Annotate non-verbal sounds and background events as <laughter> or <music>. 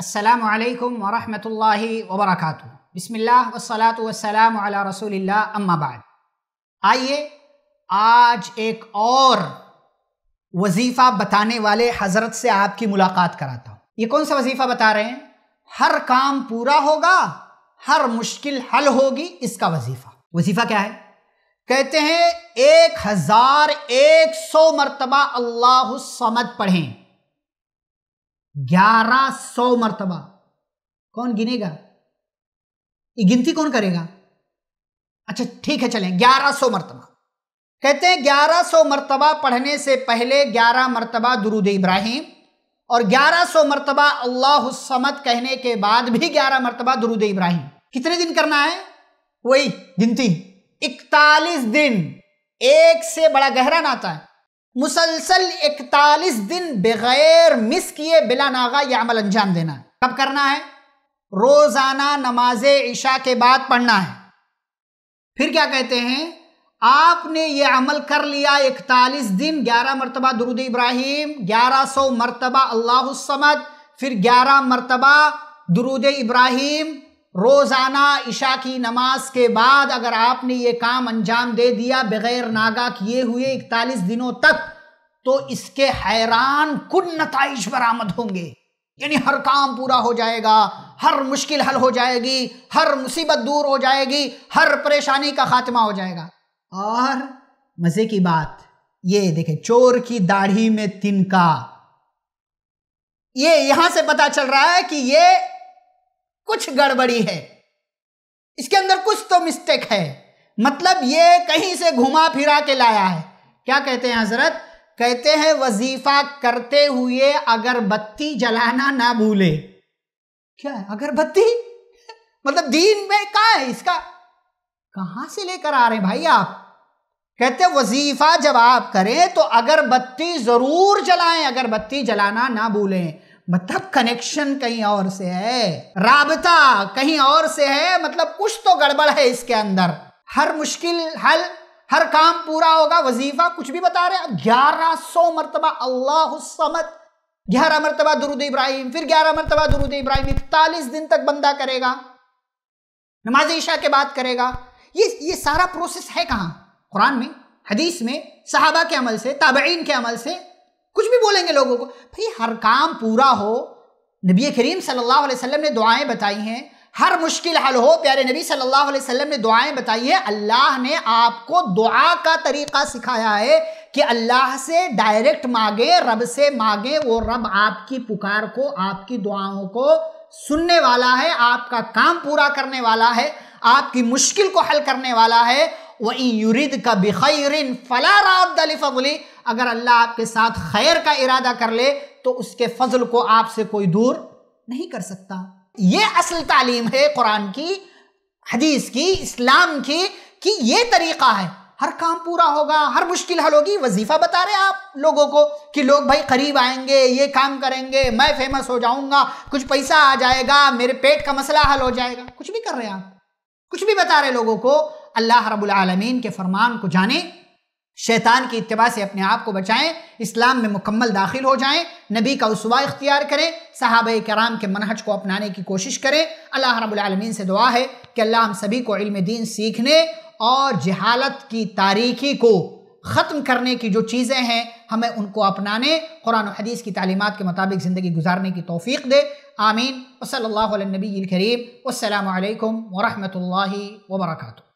अस्सलाम वालेकुम वरहमतुल्लाहि वबरकातुहू बिस्मिल्लाह वस्सलातु वस्सलाम अला रसूलिल्लाह अम्मा बाद आइए आज एक और वजीफ़ा बताने वाले हज़रत से आपकी मुलाकात कराता हूँ ये कौन सा वजीफ़ा बता रहे हैं हर काम पूरा होगा हर मुश्किल हल होगी इसका वजीफ़ा वजीफ़ा क्या है कहते हैं एक हज़ार एक सौ मरतबा अल्लाह समद पढ़ें ग्यारह सौ मरतबा कौन गिनेगा ये गिनती कौन करेगा अच्छा ठीक है चलें ग्यारह सौ मरतबा कहते हैं ग्यारह सौ मरतबा पढ़ने से पहले ग्यारह मरतबा दुरुद इब्राहिम और ग्यारह सौ मरतबा अल्लाह समद कहने के बाद भी ग्यारह मरतबा दुरुद इब्राहिम कितने दिन करना है वही गिनती इकतालीस दिन एक से बड़ा गहरा नाता है मुसलसल इकतालीस दिन बगैर मिस किए बिला नागा यह अमल अंजाम देना है कब करना है रोज़ाना नमाज ईशा के बाद पढ़ना है फिर क्या कहते हैं आपने ये अमल कर लिया इकतालीस दिन ग्यारह मरतबा दरुद इब्राहिम ग्यारह सौ मरतबा अल्लाहमद फिर ग्यारह मरतबा दरुद इब्राहिम रोज़ाना ईशा की नमाज के बाद अगर आपने ये काम अंजाम दे दिया बग़ैर नागा किए हुए इकतालीस दिनों तक तो इसके हैरान कुल नतज बरामद होंगे यानी हर काम पूरा हो जाएगा हर मुश्किल हल हो जाएगी हर मुसीबत दूर हो जाएगी हर परेशानी का खात्मा हो जाएगा और मज़े की बात ये देखे चोर की दाढ़ी में तिनका ये यहां से पता चल रहा है कि ये कुछ गड़बड़ी है इसके अंदर कुछ तो मिस्टेक है मतलब ये कहीं से घुमा फिरा के लाया है क्या कहते हैं हजरत कहते हैं वजीफा करते हुए अगरबत्ती जलाना ना भूले क्या है अगरबत्ती <laughs> मतलब दीन में कहा है इसका कहां से लेकर आ रहे भाई आप कहते वजीफा जब आप करें तो अगरबत्ती जरूर जलाएं अगरबत्ती जलाना ना भूलें मतलब कनेक्शन कहीं और से है राबता कहीं और से है मतलब कुछ तो गड़बड़ है इसके अंदर हर मुश्किल हल हर काम पूरा होगा वजीफा कुछ भी बता रहे ग्यारह सौ मरतबा अल्लाह समद ग्यारह मरतबा दुरुद इब्राहिम फिर ग्यारह मरतबा दुरुद इब्राहिम इकतालीस दिन तक बंदा करेगा नमाज ईशा के बाद करेगा ये ये सारा प्रोसेस है कहाँ कुरान में हदीस में सहाबा के अमल से ताबेन के अमल से कुछ भी बोलेंगे लोगों को भाई हर काम पूरा हो नबी करीम सल्लल्लाहु अलैहि वसल्लम ने दुआएं बताई हैं हर मुश्किल हल हो प्यारे नबी सल्लल्लाहु अलैहि वसल्लम ने दुआएं बताई है अल्लाह ने आपको दुआ का तरीका सिखाया है कि अल्लाह से डायरेक्ट मांगे रब से मांगे वो रब आपकी पुकार को आपकी दुआओं को सुनने वाला है आपका काम पूरा करने वाला है आपकी मुश्किल को हल करने वाला है वही युरीद का बिखरिन फला राबली अगर अल्लाह आपके साथ खैर का इरादा कर ले तो उसके फजल को आपसे कोई दूर नहीं कर सकता ये असल तालीम है कुरान की हदीस की इस्लाम की कि ये तरीका है हर काम पूरा होगा हर मुश्किल हल होगी वजीफा बता रहे हैं आप लोगों को कि लोग भाई करीब आएंगे ये काम करेंगे मैं फेमस हो जाऊंगा कुछ पैसा आ जाएगा मेरे पेट का मसला हल हो जाएगा कुछ भी कर रहे हैं आप कुछ भी बता रहे लोगों को अल्लाह आलमीन के फरमान को जाने शैतान की इतबा से अपने आप को बचाएं इस्लाम में मुकम्मल दाखिल हो जाएं नबी का उसवा इख्तियार करें साहब कराम के मनहज को अपनाने की कोशिश करें अल्लाह रबालमीन से दुआ है कि अल्लाह हम सभी को इल्म दीन सीखने और जहालत की तारीखी को ख़त्म करने की जो चीज़ें हैं हमें उनको अपनाने कुरान हदीस की तालीमत के मुताबिक ज़िंदगी गुजारने की तोफ़ी दे आमीन वसल नबी करीम अल्लाम वरहमल वर्का